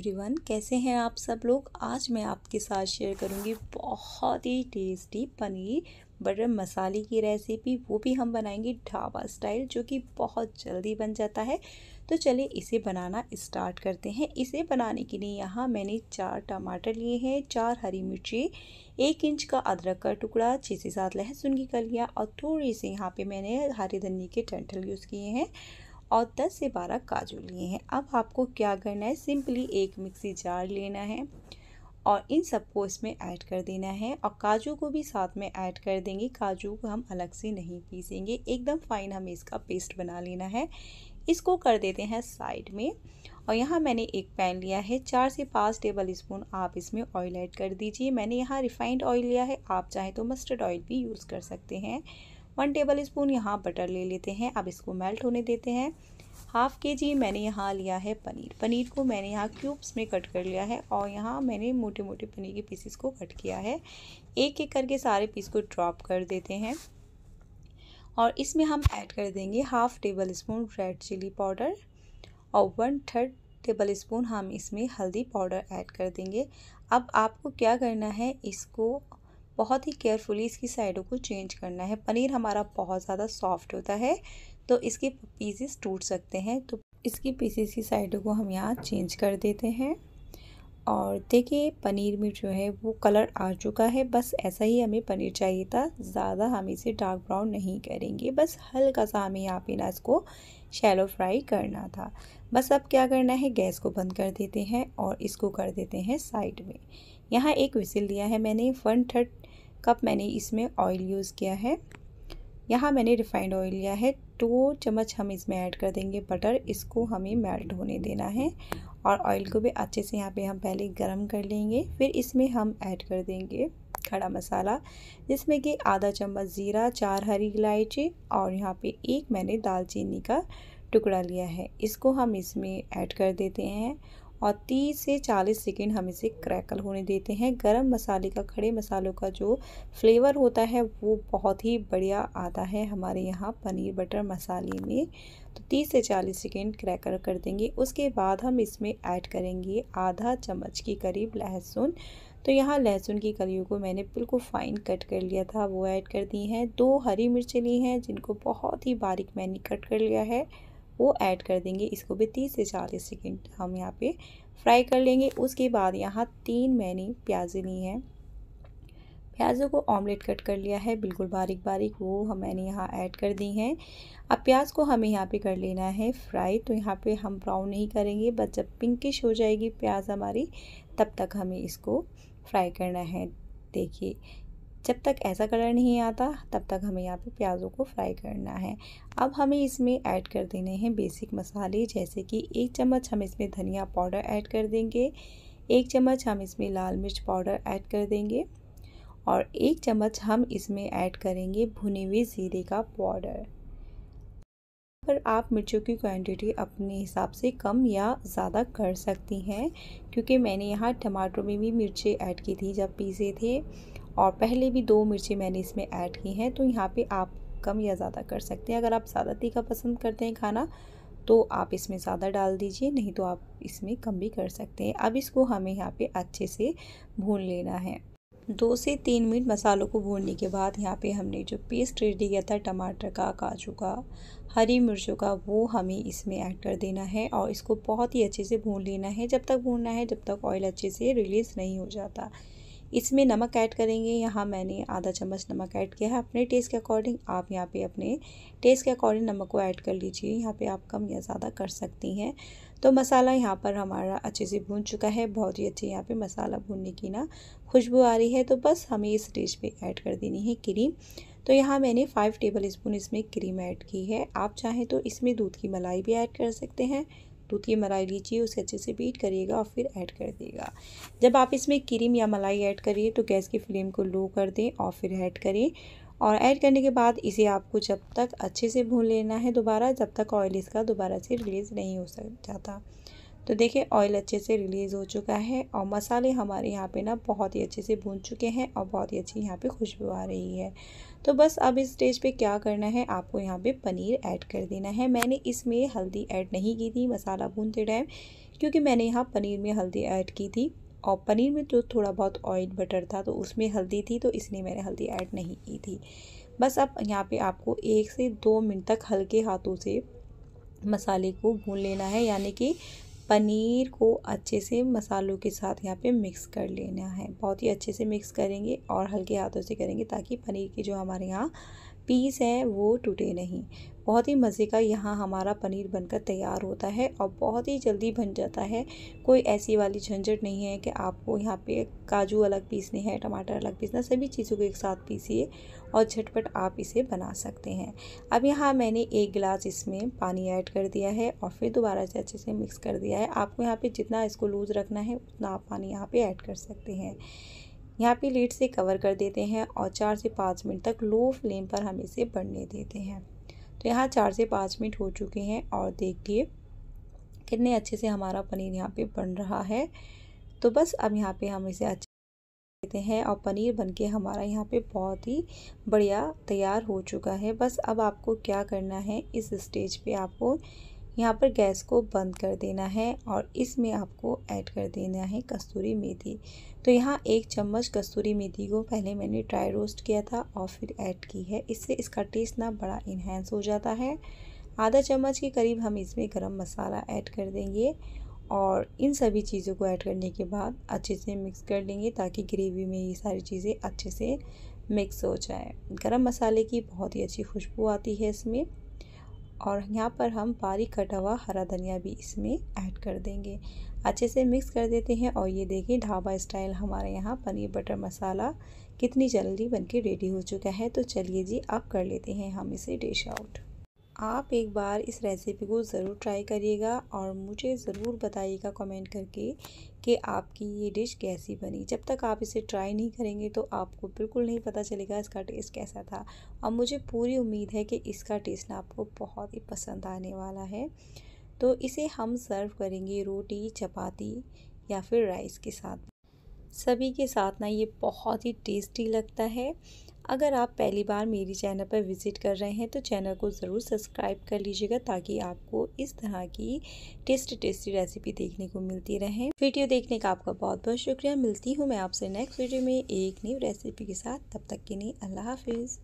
everyone कैसे हैं आप सब लोग आज मैं आपके साथ शेयर करूंगी बहुत ही टेस्टी पनीर बटर मसाले की रेसिपी वो भी हम बनाएंगे ढाबा स्टाइल जो कि बहुत जल्दी बन जाता है तो चलिए इसे बनाना स्टार्ट करते हैं इसे बनाने के लिए यहाँ मैंने चार टमाटर लिए हैं चार हरी मिर्ची एक इंच का अदरक का टुकड़ा छः से सात लहसुन की कलियाँ और थोड़ी सी यहाँ पर मैंने हरी धनी के टेंटल यूज़ किए हैं और 10 से 12 काजू लिए हैं अब आपको क्या करना है सिंपली एक मिक्सी जार लेना है और इन सबको इसमें ऐड कर देना है और काजू को भी साथ में ऐड कर देंगे काजू को हम अलग से नहीं पीसेंगे एकदम फाइन हमें इसका पेस्ट बना लेना है इसको कर देते हैं साइड में और यहाँ मैंने एक पैन लिया है चार से पाँच टेबल स्पून आप इसमें ऑयल ऐड कर दीजिए मैंने यहाँ रिफाइंड ऑयल लिया है आप चाहें तो मस्टर्ड ऑयल भी यूज़ कर सकते हैं वन टेबल स्पून यहाँ बटर ले लेते हैं अब इसको मेल्ट होने देते हैं हाफ़ के जी मैंने यहाँ लिया है पनीर पनीर को मैंने यहाँ क्यूब्स में कट कर लिया है और यहाँ मैंने मोटे मोटे पनीर के पीसेस को कट किया है एक एक करके सारे पीस को ड्रॉप कर देते हैं और इसमें हम ऐड कर देंगे half tablespoon red chilli powder और वन थर्ड टेबल स्पून हम इसमें हल्दी पाउडर ऐड कर देंगे अब आपको क्या करना है इसको बहुत ही केयरफुली इसकी साइडों को चेंज करना है पनीर हमारा बहुत ज़्यादा सॉफ्ट होता है तो इसके पीसेस टूट सकते हैं तो इसकी पीसेस की साइडों को हम यहाँ चेंज कर देते हैं और देखिए पनीर में जो है वो कलर आ चुका है बस ऐसा ही हमें पनीर चाहिए था ज़्यादा हम इसे डार्क ब्राउन नहीं करेंगे बस हल्का सा हमें यहाँ पे ना इसको शैलो फ्राई करना था बस अब क्या करना है गैस को बंद कर देते हैं और इसको कर देते हैं साइड में यहाँ एक विसिल दिया है मैंने वन थर्ड कप मैंने इसमें ऑयल यूज़ किया है यहाँ मैंने रिफाइंड ऑयल लिया है दो चम्मच हम इसमें ऐड कर देंगे बटर इसको हमें मेल्ट होने देना है और ऑयल को भी अच्छे से यहाँ पे हम पहले गरम कर लेंगे फिर इसमें हम ऐड कर देंगे खड़ा मसाला जिसमें कि आधा चम्मच ज़ीरा चार हरी इलायची और यहाँ पे एक मैंने दालचीनी का टुकड़ा लिया है इसको हम इसमें ऐड कर देते हैं और 30 से 40 सेकेंड हम इसे क्रैकल होने देते हैं गरम मसाले का खड़े मसालों का जो फ्लेवर होता है वो बहुत ही बढ़िया आता है हमारे यहाँ पनीर बटर मसाले में तो 30 से 40 सेकेंड क्रैकल कर देंगे उसके बाद हम इसमें ऐड करेंगे आधा चम्मच के करीब लहसुन तो यहाँ लहसुन की कलियों को मैंने बिल्कुल फाइन कट कर लिया था वो ऐड कर दी हैं दो हरी मिर्च ली हैं जिनको बहुत ही बारीक मैंने कट कर लिया है वो ऐड कर देंगे इसको भी तीस से चालीस सेकेंड हम यहाँ पे फ्राई कर लेंगे उसके बाद यहाँ तीन मैंने प्याज़ें ली हैं प्याज़ों को ऑमलेट कट कर लिया है बिल्कुल बारीक बारीक वो हम मैंने यहाँ ऐड कर दी हैं अब प्याज को हमें यहाँ पे कर लेना है फ्राई तो यहाँ पे हम ब्राउन नहीं करेंगे बट जब पिंकिश हो जाएगी प्याज हमारी तब तक हमें इसको फ्राई करना है देखिए जब तक ऐसा कलर नहीं आता तब तक हमें यहाँ पे प्याज़ों को फ्राई करना है अब हमें इसमें ऐड कर देने हैं बेसिक मसाले जैसे कि एक चम्मच हम इसमें धनिया पाउडर ऐड कर देंगे एक चम्मच हम इसमें लाल मिर्च पाउडर ऐड कर देंगे और एक चम्मच हम इसमें ऐड करेंगे भुने हुए ज़ीरे का पाउडर पर आप मिर्चों की क्वांटिटी अपने हिसाब से कम या ज़्यादा कर सकती हैं क्योंकि मैंने यहाँ टमाटरों में भी मिर्चें ऐड की थी जब पीसे थे और पहले भी दो मिर्ची मैंने इसमें ऐड की हैं तो यहाँ पे आप कम या ज़्यादा कर सकते हैं अगर आप ज़्यादा तीखा पसंद करते हैं खाना तो आप इसमें ज़्यादा डाल दीजिए नहीं तो आप इसमें कम भी कर सकते हैं अब इसको हमें यहाँ पर अच्छे से भून लेना है दो से तीन मिनट मसालों को भूनने के बाद यहाँ पे हमने जो पेस्ट रेडी किया था टमाटर का काजू का हरी मिर्चों का वो हमें इसमें ऐड कर देना है और इसको बहुत ही अच्छे से भून लेना है जब तक भूनना है जब तक ऑयल अच्छे से रिलीज़ नहीं हो जाता इसमें नमक ऐड करेंगे यहाँ मैंने आधा चम्मच नमक ऐड किया है अपने टेस्ट के अकॉर्डिंग आप यहाँ पे अपने टेस्ट के अकॉर्डिंग नमक को ऐड कर लीजिए यहाँ पे आप कम या ज़्यादा कर सकती हैं तो मसाला यहाँ पर हमारा अच्छे से भून चुका है बहुत ही अच्छे यहाँ पे मसाला भूनने की ना खुशबू आ रही है तो बस हमें इस डिश पर ऐड कर देनी है क्रीम तो यहाँ मैंने फ़ाइव टेबल स्पून इसमें क्रीम ऐड की है आप चाहें तो इसमें दूध की मलाई भी ऐड कर सकते हैं दूध की मलाई लीजिए उसे अच्छे से बीट करिएगा और फिर ऐड कर दिएगा जब आप इसमें क्रीम या मलाई ऐड करिए तो गैस की फ्लेम को लो कर दें और फिर ऐड करें और ऐड करने के बाद इसे आपको जब तक अच्छे से भून लेना है दोबारा जब तक ऑयल इसका दोबारा से रिलीज़ नहीं हो सक जाता तो देखिए ऑयल अच्छे से रिलीज़ हो चुका है और मसाले हमारे यहाँ पे ना बहुत ही अच्छे से भून चुके हैं और बहुत ही अच्छी यहाँ पे खुशबू आ रही है तो बस अब इस स्टेज पे क्या करना है आपको यहाँ पे पनीर ऐड कर देना है मैंने इसमें हल्दी ऐड नहीं की थी मसाला भूनते टाइम क्योंकि मैंने यहाँ पनीर में हल्दी ऐड की थी और पनीर में तो थोड़ा बहुत ऑयल बटर था तो उसमें हल्दी थी तो इसलिए मैंने हल्दी ऐड नहीं की थी बस अब यहाँ पर आपको एक से दो मिनट तक हल्के हाथों से मसाले को भून लेना है यानी कि पनीर को अच्छे से मसालों के साथ यहाँ पे मिक्स कर लेना है बहुत ही अच्छे से मिक्स करेंगे और हल्के हाथों से करेंगे ताकि पनीर की जो हमारे यहाँ पीस है वो टूटे नहीं बहुत ही मज़े का यहाँ हमारा पनीर बनकर तैयार होता है और बहुत ही जल्दी बन जाता है कोई ऐसी वाली झंझट नहीं है कि आपको यहाँ पे काजू अलग पीसने हैं टमाटर अलग पीसना सभी चीज़ों को एक साथ पीसिए और झटपट आप इसे बना सकते हैं अब यहाँ मैंने एक गिलास इसमें पानी ऐड कर दिया है और फिर दोबारा से अच्छे से मिक्स कर दिया है आपको यहाँ पे जितना इसको लूज़ रखना है उतना आप पानी यहाँ पे ऐड कर सकते हैं यहाँ पे लीड से कवर कर देते हैं और चार से पाँच मिनट तक लो फ्लेम पर हम इसे बढ़ने देते हैं तो यहाँ चार से पाँच मिनट हो चुके हैं और देखिए कितने अच्छे से हमारा पनीर यहाँ पे बन रहा है तो बस अब यहाँ पे हम इसे देते हैं और पनीर बनके हमारा यहाँ पे बहुत ही बढ़िया तैयार हो चुका है बस अब आपको क्या करना है इस स्टेज पे आपको यहाँ पर गैस को बंद कर देना है और इसमें आपको ऐड कर देना है कस्तूरी मेथी तो यहाँ एक चम्मच कस्तूरी मेथी को पहले मैंने ड्राई रोस्ट किया था और फिर ऐड की है इससे इसका टेस्ट ना बड़ा इन्हेंस हो जाता है आधा चम्मच के करीब हम इसमें गरम मसाला ऐड कर देंगे और इन सभी चीज़ों को ऐड करने के बाद अच्छे से मिक्स कर लेंगे ताकि ग्रेवी में ये सारी चीज़ें अच्छे से मिक्स हो जाए गरम मसाले की बहुत ही अच्छी खुशबू आती है इसमें और यहाँ पर हम बारीक कटा हुआ हरा धनिया भी इसमें ऐड कर देंगे अच्छे से मिक्स कर देते हैं और ये देखें ढाबा स्टाइल हमारे यहाँ पनीर बटर मसाला कितनी जल्दी बनके रेडी हो चुका है तो चलिए जी अब कर लेते हैं हम इसे डिश आउट आप एक बार इस रेसिपी को ज़रूर ट्राई करिएगा और मुझे ज़रूर बताइएगा कमेंट करके कि आपकी ये डिश कैसी बनी जब तक आप इसे ट्राई नहीं करेंगे तो आपको बिल्कुल नहीं पता चलेगा इसका टेस्ट कैसा था और मुझे पूरी उम्मीद है कि इसका टेस्ट ना आपको बहुत ही पसंद आने वाला है तो इसे हम सर्व करेंगे रोटी चपाती या फिर राइस के साथ सभी के साथ ना ये बहुत ही टेस्टी लगता है अगर आप पहली बार मेरी चैनल पर विज़िट कर रहे हैं तो चैनल को ज़रूर सब्सक्राइब कर लीजिएगा ताकि आपको इस तरह की टेस्टी टेस्टी रेसिपी देखने को मिलती रहे वीडियो देखने का आपका बहुत बहुत शुक्रिया मिलती हूँ मैं आपसे नेक्स्ट वीडियो में एक न्यू रेसिपी के साथ तब तक के लिए अल्लाह हाफिज़